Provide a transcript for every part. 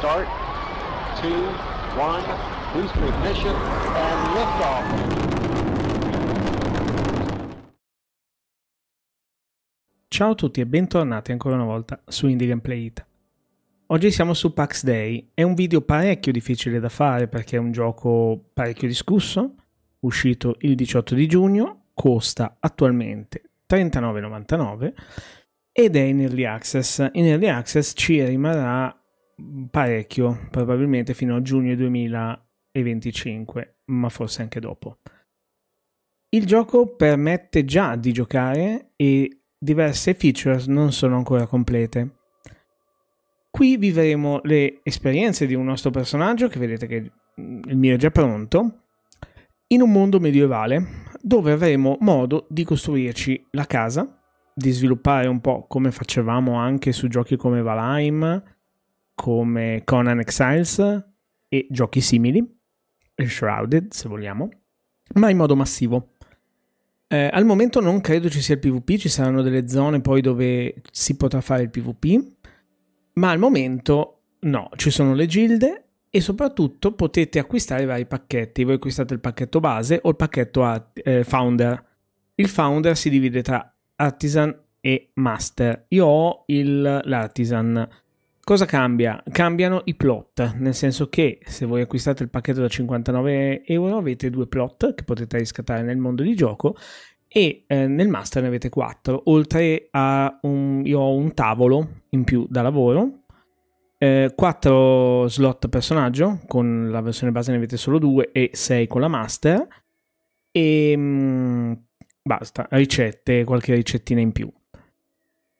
start, two, one, boost ignition, and liftoff. Ciao a tutti e bentornati ancora una volta su Indie Gameplay It. Oggi siamo su Pax Day, è un video parecchio difficile da fare perché è un gioco parecchio discusso, uscito il 18 di giugno, costa attualmente 39,99 ed è in early access. In early access ci rimarrà Mm, parecchio, probabilmente fino a giugno 2025, ma forse anche dopo. Il gioco permette già di giocare e diverse features non sono ancora complete. Qui vivremo le esperienze di un nostro personaggio, che vedete che mm, il mio è già pronto, in un mondo medievale dove avremo modo di costruirci la casa, di sviluppare un po' come facevamo anche su giochi come Valheim, come Conan Exiles e giochi simili, Shrouded se vogliamo, ma in modo massivo. Eh, al momento non credo ci sia il PvP, ci saranno delle zone poi dove si potrà fare il PvP, ma al momento no, ci sono le gilde e soprattutto potete acquistare vari pacchetti. Voi acquistate il pacchetto base o il pacchetto art- eh, founder. Il founder si divide tra artisan e master. Io ho il, l'artisan Cosa cambia? Cambiano i plot, nel senso che se voi acquistate il pacchetto da 59 euro avete due plot che potete riscattare nel mondo di gioco e eh, nel master ne avete quattro, oltre a un, io ho un tavolo in più da lavoro, eh, quattro slot personaggio, con la versione base ne avete solo due e sei con la master e ehm, mh, basta, ricette, qualche ricettina in più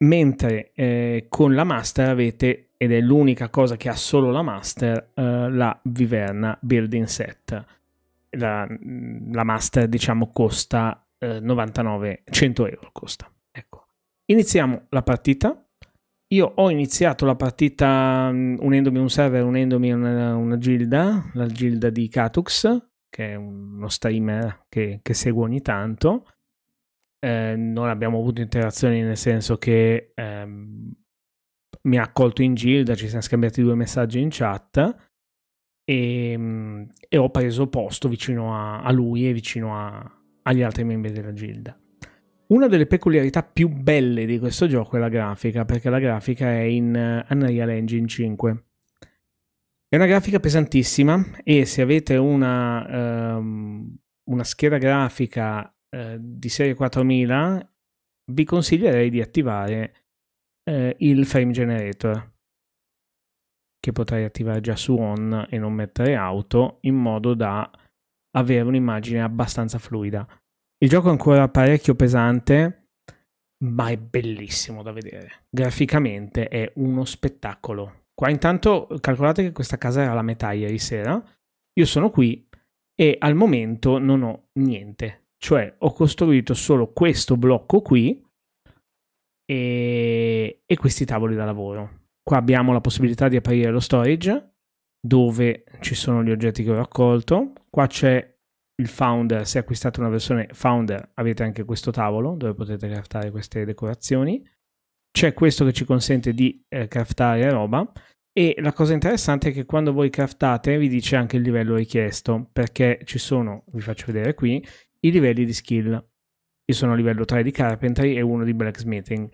mentre eh, con la master avete ed è l'unica cosa che ha solo la master, eh, la Viverna Building Set. La, mm, la master, diciamo, costa eh, 99, 100 euro costa. Ecco. Iniziamo la partita. Io ho iniziato la partita mm, unendomi a un server, unendomi a una, una, gilda, la gilda di Katux, che è uno streamer che, che seguo ogni tanto. Eh, non abbiamo avuto interazioni nel senso che ehm, mi ha accolto in Gilda, ci siamo scambiati due messaggi in chat e, ehm, e ho preso posto vicino a, a lui e vicino a, agli altri membri della Gilda. Una delle peculiarità più belle di questo gioco è la grafica, perché la grafica è in eh, Unreal Engine 5. È una grafica pesantissima e se avete una, um, una scheda grafica uh, di serie 4000 vi consiglierei di attivare eh, il frame generator che potrei attivare già su on e non mettere auto in modo da avere un'immagine abbastanza fluida. Il gioco è ancora parecchio pesante, ma è bellissimo da vedere. Graficamente è uno spettacolo. Qua intanto calcolate che questa casa era la metà ieri sera. Io sono qui e al momento non ho niente. Cioè ho costruito solo questo blocco qui e, e questi tavoli da lavoro. Qua abbiamo la possibilità di aprire lo storage dove ci sono gli oggetti che ho raccolto. Qua c'è il founder, se acquistate una versione founder avete anche questo tavolo dove potete craftare queste decorazioni. C'è questo che ci consente di eh, craftare roba e la cosa interessante è che quando voi craftate vi dice anche il livello richiesto perché ci sono, vi faccio vedere qui, i livelli di skill. Io sono a livello 3 di Carpentry e 1 di Blacksmithing.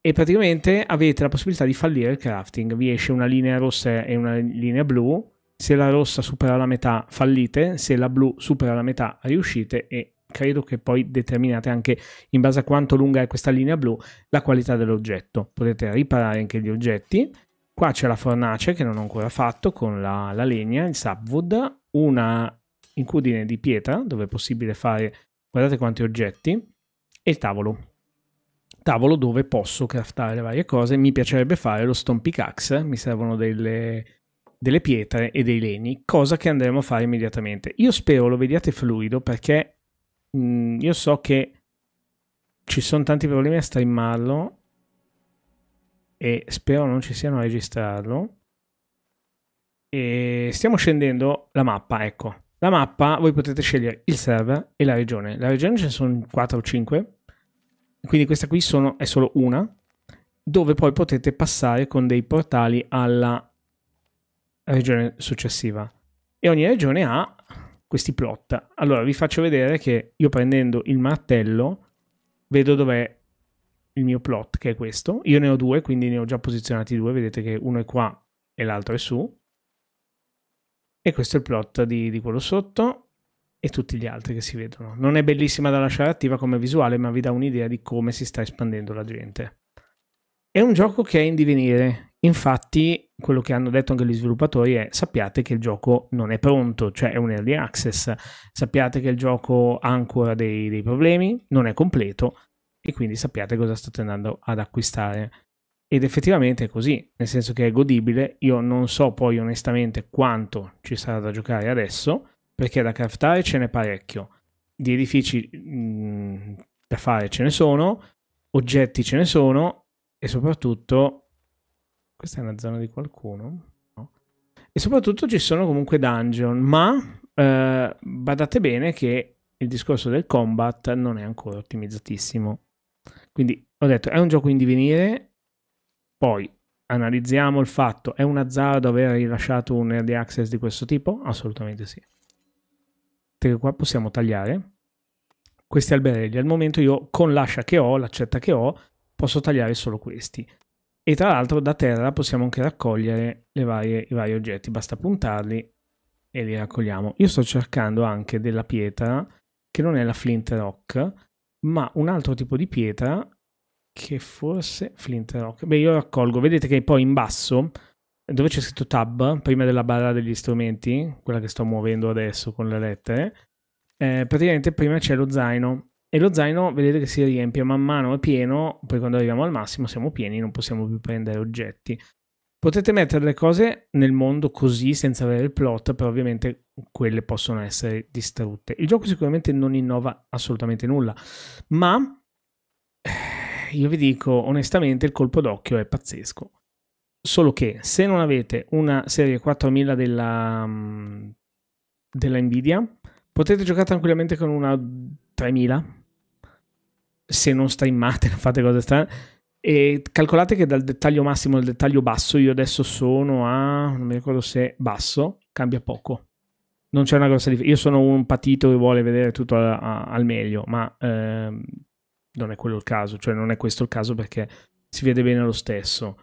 E praticamente avete la possibilità di fallire il crafting. Vi esce una linea rossa e una linea blu. Se la rossa supera la metà fallite, se la blu supera la metà riuscite e credo che poi determinate anche in base a quanto lunga è questa linea blu la qualità dell'oggetto. Potete riparare anche gli oggetti. Qua c'è la fornace che non ho ancora fatto con la, la legna, il subwood, una incudine di pietra dove è possibile fare guardate quanti oggetti, e il tavolo. Tavolo dove posso craftare le varie cose, mi piacerebbe fare lo stone pickaxe, mi servono delle, delle pietre e dei legni, cosa che andremo a fare immediatamente. Io spero lo vediate fluido perché mh, mm, io so che ci sono tanti problemi a streamarlo e spero non ci siano a registrarlo. E stiamo scendendo la mappa, ecco. La mappa, voi potete scegliere il server e la regione. La regione ce ne sono 4 o 5, quindi questa qui sono, è solo una, dove poi potete passare con dei portali alla regione successiva. E ogni regione ha questi plot. Allora vi faccio vedere che io prendendo il martello vedo dov'è il mio plot, che è questo. Io ne ho due, quindi ne ho già posizionati due. Vedete che uno è qua e l'altro è su. E questo è il plot di, di quello sotto e tutti gli altri che si vedono. Non è bellissima da lasciare attiva come visuale, ma vi dà un'idea di come si sta espandendo la gente. È un gioco che è in divenire. Infatti, quello che hanno detto anche gli sviluppatori è sappiate che il gioco non è pronto, cioè è un early access. Sappiate che il gioco ha ancora dei, dei problemi, non è completo e quindi sappiate cosa state andando ad acquistare. Ed effettivamente è così, nel senso che è godibile, io non so poi onestamente quanto ci sarà da giocare adesso, perché da craftare ce n'è parecchio, di edifici mh, mm, da fare ce ne sono, oggetti ce ne sono e soprattutto... Questa è una zona di qualcuno? No. E soprattutto ci sono comunque dungeon, ma eh, badate bene che il discorso del combat non è ancora ottimizzatissimo. Quindi ho detto, è un gioco in divenire, poi analizziamo il fatto, è un azzardo aver rilasciato un early access di questo tipo? Assolutamente sì. Perché qua possiamo tagliare questi alberelli. Al momento io con l'ascia che ho, l'accetta che ho, posso tagliare solo questi. E tra l'altro da terra possiamo anche raccogliere varie, i vari oggetti, basta puntarli e li raccogliamo. Io sto cercando anche della pietra che non è la flint rock, ma un altro tipo di pietra che forse Flint Rock. Beh, io raccolgo. Vedete che poi in basso, dove c'è scritto tab, prima della barra degli strumenti, quella che sto muovendo adesso con le lettere, eh, praticamente prima c'è lo zaino. E lo zaino vedete che si riempie man mano, è pieno, poi quando arriviamo al massimo siamo pieni, non possiamo più prendere oggetti. Potete mettere le cose nel mondo così senza avere il plot, però ovviamente quelle possono essere distrutte. Il gioco sicuramente non innova assolutamente nulla, ma eh, io vi dico onestamente il colpo d'occhio è pazzesco. Solo che se non avete una serie 4000 della, mm, della Nvidia, potete giocare tranquillamente con una 3000. Se non sta in mate, fate cose strane. E calcolate che dal dettaglio massimo al dettaglio basso, io adesso sono a, non mi ricordo se basso, cambia poco. Non c'è una grossa differenza. Io sono un patito che vuole vedere tutto a, a, al meglio, ma ehm, non è quello il caso, cioè non è questo il caso perché si vede bene lo stesso.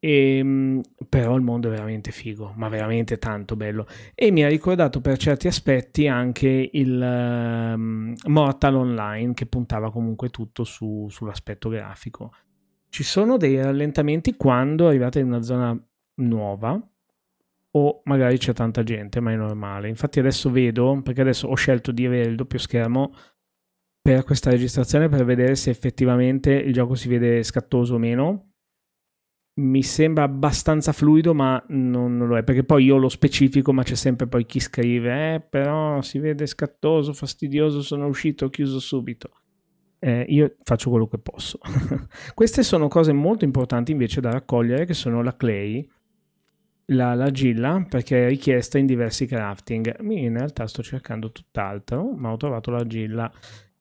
E, ehm, però il mondo è veramente figo, ma veramente tanto bello. E mi ha ricordato per certi aspetti anche il um, Mortal Online che puntava comunque tutto su, sull'aspetto grafico. Ci sono dei rallentamenti quando arrivate in una zona nuova o magari c'è tanta gente, ma è normale. Infatti adesso vedo, perché adesso ho scelto di avere il doppio schermo per questa registrazione per vedere se effettivamente il gioco si vede scattoso o meno. Mi sembra abbastanza fluido, ma non, non lo è, perché poi io lo specifico, ma c'è sempre poi chi scrive, eh, però si vede scattoso, fastidioso, sono uscito, ho chiuso subito. Eh, io faccio quello che posso. Queste sono cose molto importanti invece da raccogliere, che sono la clay, la, la gilla, perché è richiesta in diversi crafting. In realtà sto cercando tutt'altro, ma ho trovato la gilla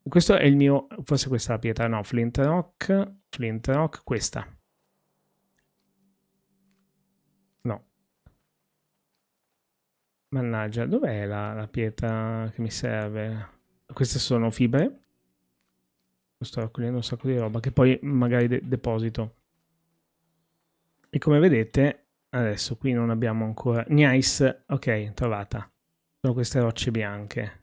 questo è il mio, forse questa è la pietra, no, Flint Rock, Flint Rock, questa. No. Mannaggia, dov'è la, la pietra che mi serve? Queste sono fibre. Sto raccogliendo un sacco di roba che poi magari de deposito. E come vedete, adesso qui non abbiamo ancora... Gnais, ok, trovata. Sono queste rocce bianche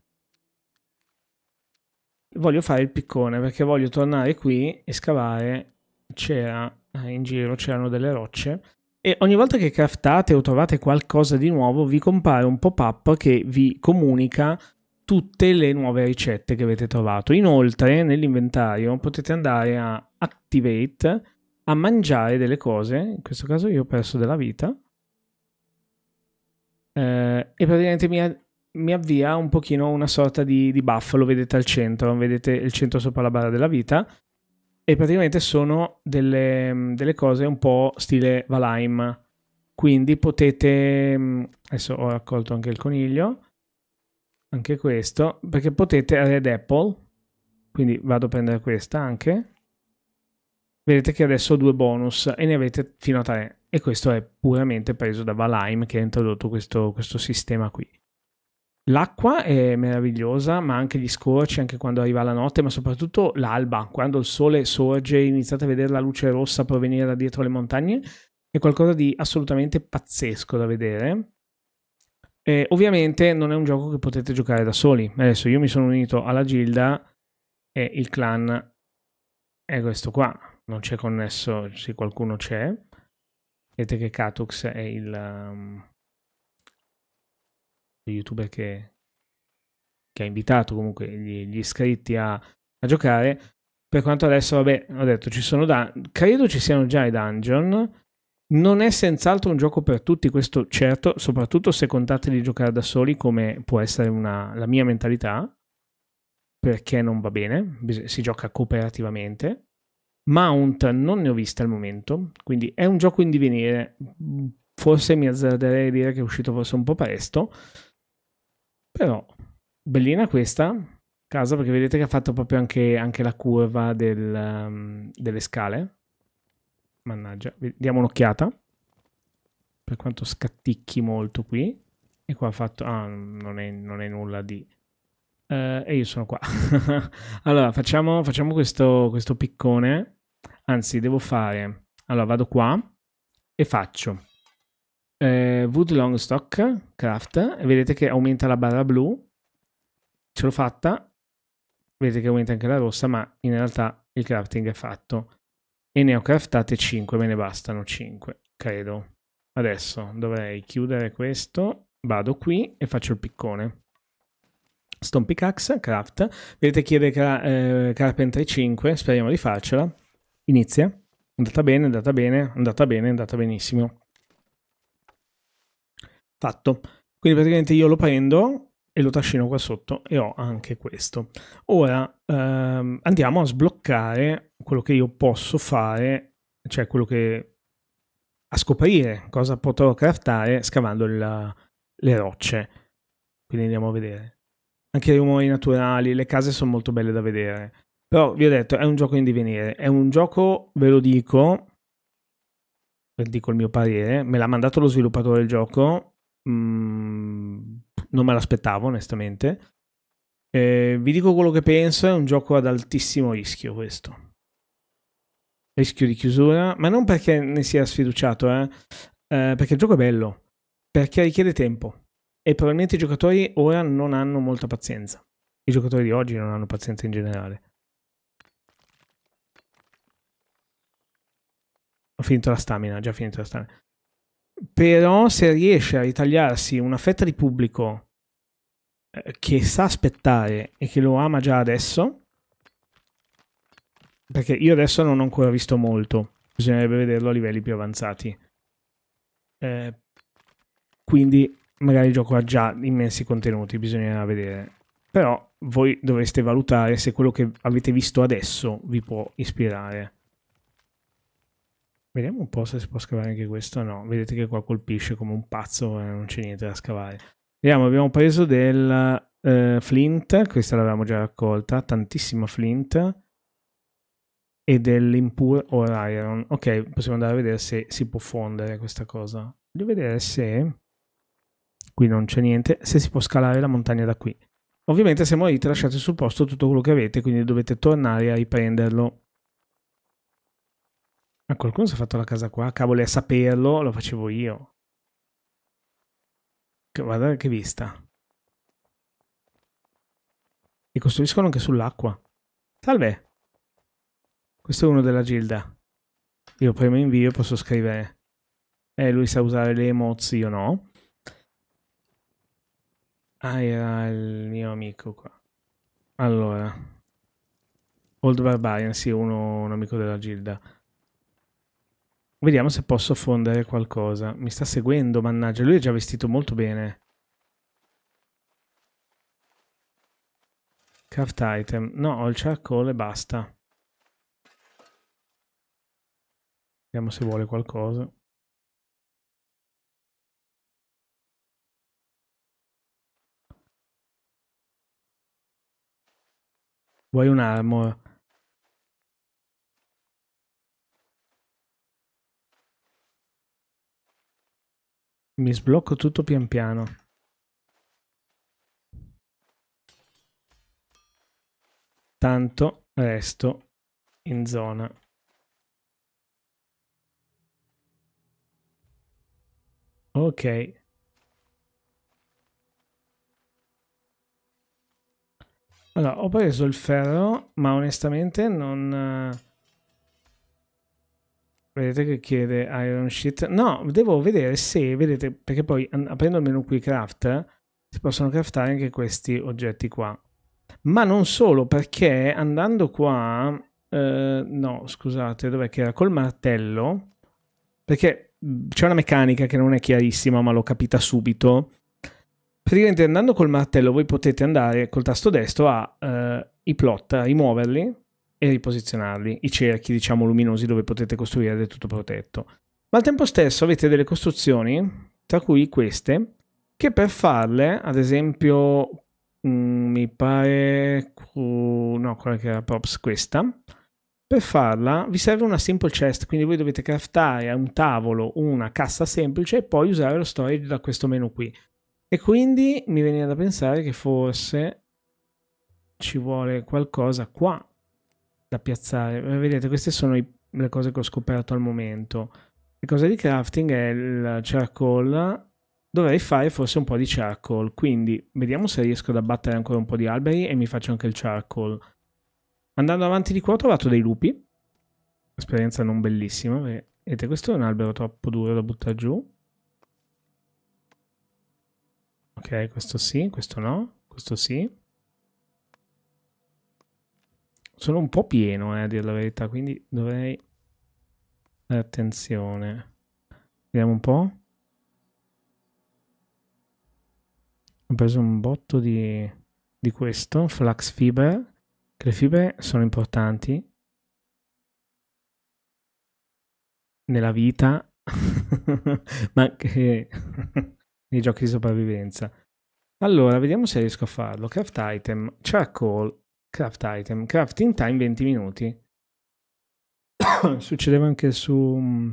voglio fare il piccone perché voglio tornare qui e scavare. C'era eh, in giro, c'erano delle rocce. E ogni volta che craftate o trovate qualcosa di nuovo, vi compare un pop-up che vi comunica tutte le nuove ricette che avete trovato. Inoltre, nell'inventario potete andare a Activate, a mangiare delle cose. In questo caso io ho perso della vita. Eh, e praticamente mi ha mi avvia un pochino una sorta di, di buff, lo vedete al centro, vedete il centro sopra la barra della vita, e praticamente sono delle, mm, delle cose un po' stile Valheim, quindi potete, mm, adesso ho raccolto anche il coniglio, anche questo, perché potete eh, Red Apple, quindi vado a prendere questa anche, vedete che adesso ho due bonus e ne avete fino a tre, e questo è puramente preso da Valheim che ha introdotto questo, questo sistema qui. L'acqua è meravigliosa, ma anche gli scorci, anche quando arriva la notte, ma soprattutto l'alba, quando il sole sorge e iniziate a vedere la luce rossa provenire da dietro le montagne, è qualcosa di assolutamente pazzesco da vedere. E ovviamente non è un gioco che potete giocare da soli. Adesso io mi sono unito alla gilda e il clan è questo qua. Non c'è connesso, se qualcuno c'è. Vedete che Katux è il... Um youtuber che, che ha invitato comunque gli, gli iscritti a, a, giocare. Per quanto adesso, vabbè, ho detto, ci sono da... credo ci siano già i dungeon. Non è senz'altro un gioco per tutti, questo certo, soprattutto se contate di giocare da soli, come può essere una, la mia mentalità, perché non va bene, si gioca cooperativamente. Mount non ne ho vista al momento, quindi è un gioco in divenire. Forse mi azzarderei a dire che è uscito forse un po' presto, però, bellina questa casa perché vedete che ha fatto proprio anche, anche la curva del, um, delle scale. Mannaggia, diamo un'occhiata. Per quanto scatticchi molto qui. E qua ha fatto... Ah, non è, non è nulla di... Uh, e io sono qua. allora, facciamo, facciamo questo, questo piccone. Anzi, devo fare... Allora, vado qua e faccio eh, Wood Longstock Craft, vedete che aumenta la barra blu, ce l'ho fatta, vedete che aumenta anche la rossa, ma in realtà il crafting è fatto. E ne ho craftate 5, me ne bastano 5, credo. Adesso dovrei chiudere questo, vado qui e faccio il piccone. Stone Pickaxe, craft. Vedete chiede car eh, Carpentry 5, speriamo di farcela. Inizia. Andata bene, andata bene, andata bene, andata benissimo. Fatto. Quindi praticamente io lo prendo e lo trascino qua sotto e ho anche questo. Ora ehm, andiamo a sbloccare quello che io posso fare, cioè quello che... a scoprire cosa potrò craftare scavando il, le rocce. Quindi andiamo a vedere. Anche i rumori naturali, le case sono molto belle da vedere. Però vi ho detto, è un gioco in divenire. È un gioco, ve lo dico, ve dico il mio parere, me l'ha mandato lo sviluppatore del gioco Mm, non me l'aspettavo onestamente. Eh, vi dico quello che penso, è un gioco ad altissimo rischio questo. Rischio di chiusura, ma non perché ne sia sfiduciato, eh, eh, perché il gioco è bello, perché richiede tempo e probabilmente i giocatori ora non hanno molta pazienza. I giocatori di oggi non hanno pazienza in generale. Ho finito la stamina, ho già finito la stamina però se riesce a ritagliarsi una fetta di pubblico eh, che sa aspettare e che lo ama già adesso, perché io adesso non ho ancora visto molto, bisognerebbe vederlo a livelli più avanzati. Eh, quindi magari gioco ha già immensi contenuti, bisognerà vedere. Però voi dovreste valutare se quello che avete visto adesso vi può ispirare. Vediamo un po' se si può scavare anche questo. No, vedete che qua colpisce come un pazzo, e non c'è niente da scavare. Vediamo, abbiamo preso del eh, Flint, questa l'avevamo già raccolta, tantissima Flint. E dell'Impure or Iron. Ok, possiamo andare a vedere se si può fondere questa cosa. Voglio vedere se... Qui non c'è niente, se si può scalare la montagna da qui. Ovviamente se morite lasciate sul posto tutto quello che avete, quindi dovete tornare a riprenderlo ma qualcuno si è fatto la casa qua? Cavolo, a saperlo lo facevo io. Che, guarda che vista. E costruiscono anche sull'acqua. Salve. Questo è uno della gilda. Io premo invio e posso scrivere. Eh, lui sa usare le emozioni, io no. Ah, era il mio amico qua. Allora. Old Barbarian, sì, uno, un amico della gilda. Vediamo se posso fondere qualcosa. Mi sta seguendo, mannaggia. Lui è già vestito molto bene. Craft item. No, ho il charcoal e basta. Vediamo se vuole qualcosa. Vuoi un armor? Mi sblocco tutto pian piano. Tanto resto in zona. Ok. Allora, ho preso il ferro, ma onestamente non... Eh, Vedete che chiede Iron Sheet. No, devo vedere se, vedete, perché poi aprendo il menu qui craft, si possono craftare anche questi oggetti qua. Ma non solo, perché andando qua, eh, no, scusate, dov'è che era? Col martello, perché c'è una meccanica che non è chiarissima, ma l'ho capita subito. Praticamente andando col martello voi potete andare col tasto destro a eh, i plot, a rimuoverli, e riposizionarli, i cerchi diciamo luminosi dove potete costruire del tutto protetto. Ma al tempo stesso avete delle costruzioni, tra cui queste, che per farle, ad esempio, mh, mm, mi pare, no, quella che era props questa, per farla vi serve una simple chest, quindi voi dovete craftare a un tavolo una cassa semplice e poi usare lo storage da questo menu qui. E quindi mi veniva da pensare che forse ci vuole qualcosa qua da piazzare. Vedete, queste sono i, le cose che ho scoperto al momento. Le cose di crafting è il charcoal. Dovrei fare forse un po' di charcoal, quindi vediamo se riesco ad abbattere ancora un po' di alberi e mi faccio anche il charcoal. Andando avanti di qua ho trovato dei lupi. Esperienza non bellissima. Vedete, questo è un albero troppo duro da buttare giù. Ok, questo sì, questo no, questo sì sono un po' pieno, eh, a dire la verità, quindi dovrei fare attenzione. Vediamo un po'. Ho preso un botto di, di questo, flux fiber, che le fibre sono importanti nella vita, ma anche nei giochi di sopravvivenza. Allora, vediamo se riesco a farlo. Craft item, charcoal, Craft item, crafting time 20 minuti. Succedeva anche su... Mm,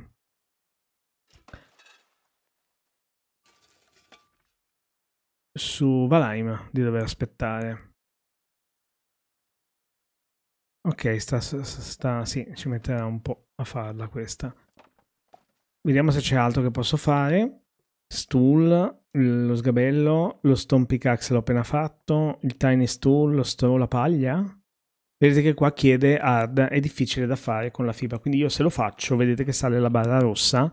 su Valheim di dover aspettare. Ok, sta, sta, sta, sì, ci metterà un po' a farla questa. Vediamo se c'è altro che posso fare stool, lo sgabello, lo stompicax l'ho appena fatto, il tiny stool, lo stool, la paglia. Vedete che qua chiede hard, è difficile da fare con la fibra, quindi io se lo faccio vedete che sale la barra rossa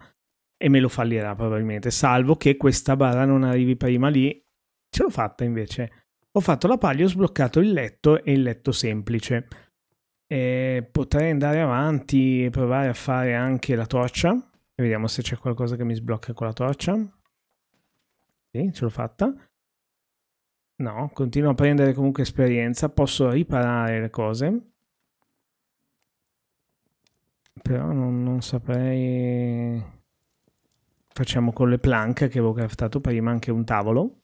e me lo fallirà probabilmente, salvo che questa barra non arrivi prima lì, ce l'ho fatta invece. Ho fatto la paglia, ho sbloccato il letto e il letto semplice. E potrei andare avanti e provare a fare anche la torcia, vediamo se c'è qualcosa che mi sblocca con la torcia. Sì, ce l'ho fatta. No, continuo a prendere comunque esperienza. Posso riparare le cose. Però non, non saprei... Facciamo con le plank che avevo craftato prima anche un tavolo.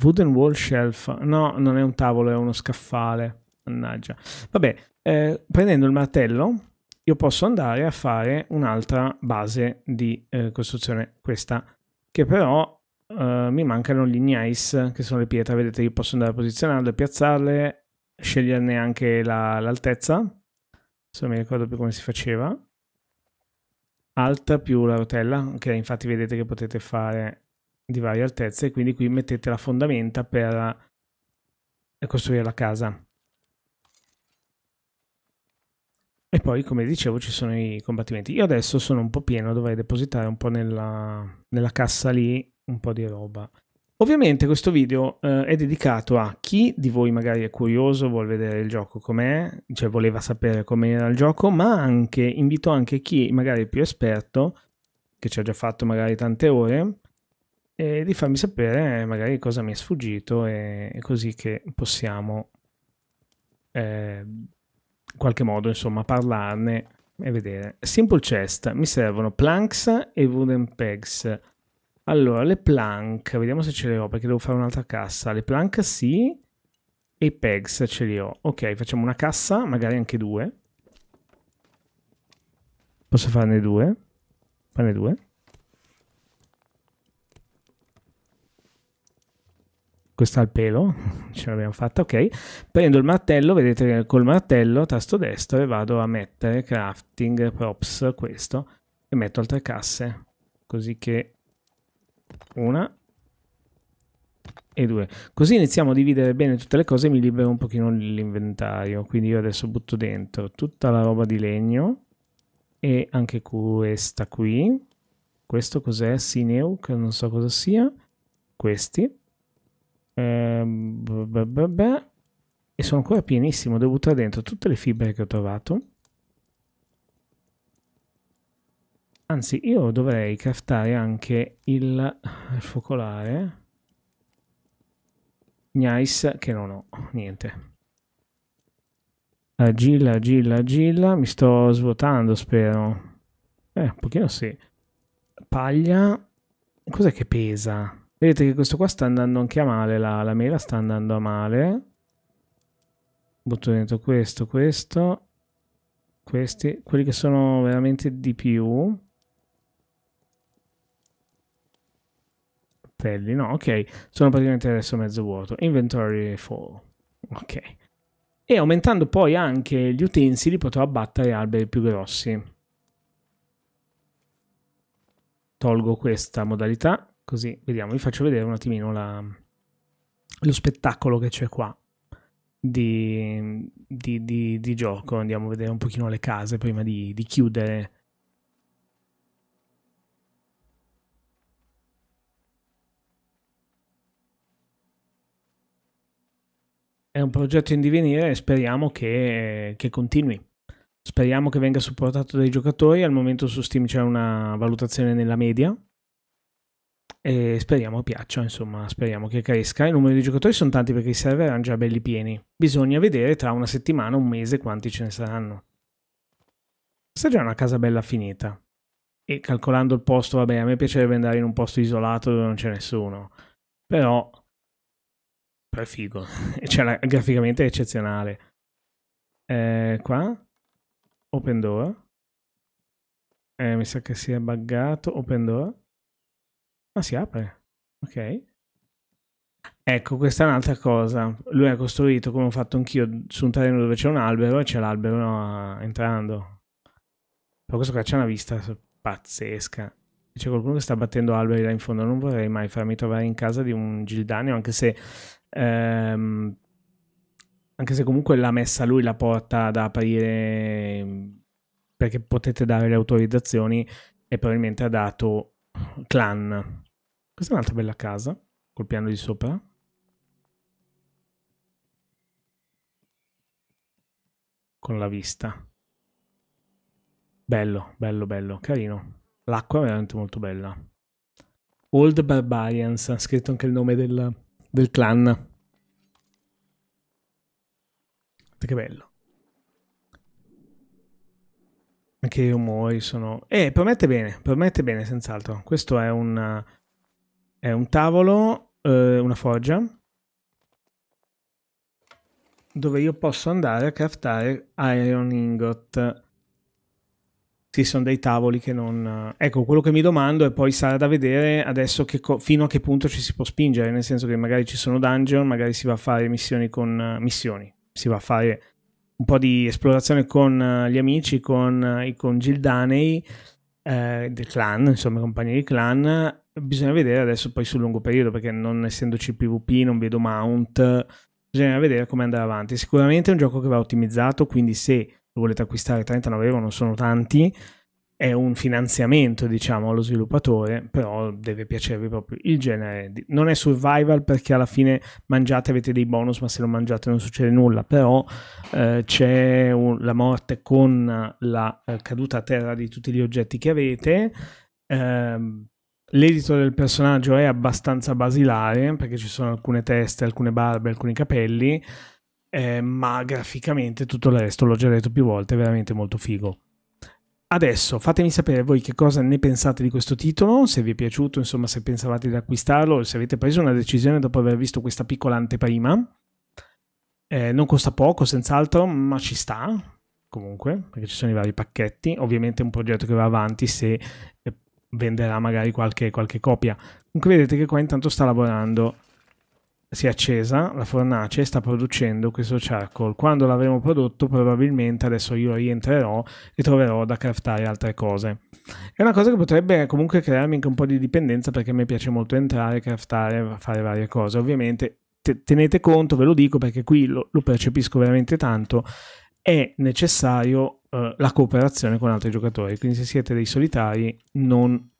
Wooden wall shelf. No, non è un tavolo, è uno scaffale. Mannaggia. Vabbè, eh, prendendo il martello io posso andare a fare un'altra base di eh, costruzione, questa, che però eh, mi mancano gli gneiss, che sono le pietre, vedete io posso andare a posizionarle, piazzarle, sceglierne anche l'altezza, se non mi ricordo più come si faceva, alta più la rotella, ok, infatti vedete che potete fare di varie altezze, quindi qui mettete la fondamenta per costruire la casa. E poi, come dicevo, ci sono i combattimenti. Io adesso sono un po' pieno, dovrei depositare un po' nella, nella cassa lì un po' di roba. Ovviamente questo video eh, è dedicato a chi di voi magari è curioso, vuole vedere il gioco com'è, cioè voleva sapere com'era il gioco, ma anche invito anche chi magari è più esperto, che ci ha già fatto magari tante ore, eh, di farmi sapere magari cosa mi è sfuggito e, e così che possiamo eh, qualche modo, insomma, parlarne e vedere. Simple chest, mi servono planks e wooden pegs. Allora, le plank, vediamo se ce le ho, perché devo fare un'altra cassa. Le plank sì, e i pegs ce li ho. Ok, facciamo una cassa, magari anche due. Posso farne due? Farne due? questo al pelo, ce l'abbiamo fatta, ok. Prendo il martello, vedete che col martello, tasto destro, e vado a mettere crafting, props, questo, e metto altre casse, così che una e due. Così iniziamo a dividere bene tutte le cose e mi libero un pochino l'inventario. Quindi io adesso butto dentro tutta la roba di legno e anche questa qui. Questo cos'è? Sineu, che non so cosa sia. Questi Ehm, e sono ancora pienissimo, devo buttare dentro tutte le fibre che ho trovato. Anzi, io dovrei craftare anche il, il focolare. Gnais che non ho, niente. Agilla, agilla, agilla, mi sto svuotando spero. Eh, un pochino sì. Paglia, cos'è che pesa? Vedete che questo qua sta andando anche a male, la, la mela sta andando a male. Butto dentro questo, questo, questi, quelli che sono veramente di più. Telli, no, ok, sono praticamente adesso mezzo vuoto. Inventory full, ok. E aumentando poi anche gli utensili potrò abbattere alberi più grossi. Tolgo questa modalità Così, vediamo, vi faccio vedere un attimino la, lo spettacolo che c'è qua di, di, di, di, gioco. Andiamo a vedere un pochino le case prima di, chiudere. È un progetto in divenire e speriamo che, che continui. Speriamo che venga supportato dai giocatori. Al momento su Steam c'è una valutazione nella media, e speriamo piaccia, insomma, speriamo che cresca. Il numero di giocatori sono tanti perché i server erano già belli pieni. Bisogna vedere tra una settimana, un mese, quanti ce ne saranno. Questa è già una casa bella finita. E calcolando il posto, vabbè, a me piacerebbe andare in un posto isolato dove non c'è nessuno. Però... Però è figo. cioè, la... graficamente è eccezionale. Eh, qua? Open door. Eh, mi sa che si è buggato. Open door. Ma si apre. Ok. Ecco, questa è un'altra cosa. Lui ha costruito, come ho fatto anch'io, su un terreno dove c'è un albero e c'è l'albero no, entrando. Però questo qua c'è una vista pazzesca. C'è qualcuno che sta battendo alberi là in fondo. Non vorrei mai farmi trovare in casa di un Gildanio, anche se... Ehm, anche se comunque l'ha messa lui la porta da aprire ehm, perché potete dare le autorizzazioni e probabilmente ha dato clan questa è un'altra bella casa, col piano di sopra. Con la vista. Bello, bello, bello, carino. L'acqua è veramente molto bella. Old Barbarians, ha scritto anche il nome del, del clan. Guardate che bello. Anche i rumori sono... Eh, promette bene, promette bene, senz'altro. Questo è un è un tavolo, eh, una foggia, dove io posso andare a craftare iron ingot. Sì, sono dei tavoli che non... Ecco, quello che mi domando e poi sarà da vedere adesso co... fino a che punto ci si può spingere, nel senso che magari ci sono dungeon, magari si va a fare missioni con... missioni, si va a fare un po' di esplorazione con eh, gli amici, con eh, i Gildanei, eh, del clan, insomma, compagni di clan, bisogna vedere adesso poi sul lungo periodo perché non essendoci PvP non vedo mount, bisogna vedere come andare avanti. Sicuramente è un gioco che va ottimizzato, quindi se lo volete acquistare 39 euro non sono tanti, è un finanziamento diciamo allo sviluppatore, però deve piacervi proprio il genere. Non è survival perché alla fine mangiate avete dei bonus, ma se non mangiate non succede nulla, però eh, c'è un, la morte con la eh, caduta a terra di tutti gli oggetti che avete. Ehm, L'edito del personaggio è abbastanza basilare perché ci sono alcune teste, alcune barbe, alcuni capelli, eh, ma graficamente tutto il resto, l'ho già detto più volte, è veramente molto figo. Adesso fatemi sapere voi che cosa ne pensate di questo titolo, se vi è piaciuto, insomma se pensavate di acquistarlo, se avete preso una decisione dopo aver visto questa piccola anteprima. Eh, non costa poco, senz'altro, ma ci sta comunque, perché ci sono i vari pacchetti. Ovviamente è un progetto che va avanti se venderà magari qualche, qualche copia. Comunque vedete che qua intanto sta lavorando, si è accesa la fornace e sta producendo questo charcoal. Quando l'avremo prodotto probabilmente adesso io rientrerò e troverò da craftare altre cose. È una cosa che potrebbe comunque crearmi anche un po' di dipendenza perché a me piace molto entrare, craftare, fare varie cose. Ovviamente tenete conto, ve lo dico perché qui lo, lo percepisco veramente tanto, è necessario eh, la cooperazione con altri giocatori, quindi se siete dei solitari non,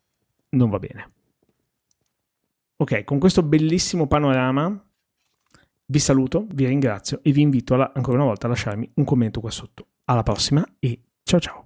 non va bene. Ok, con questo bellissimo panorama vi saluto, vi ringrazio e vi invito alla, ancora una volta a lasciarmi un commento qua sotto. Alla prossima e ciao ciao!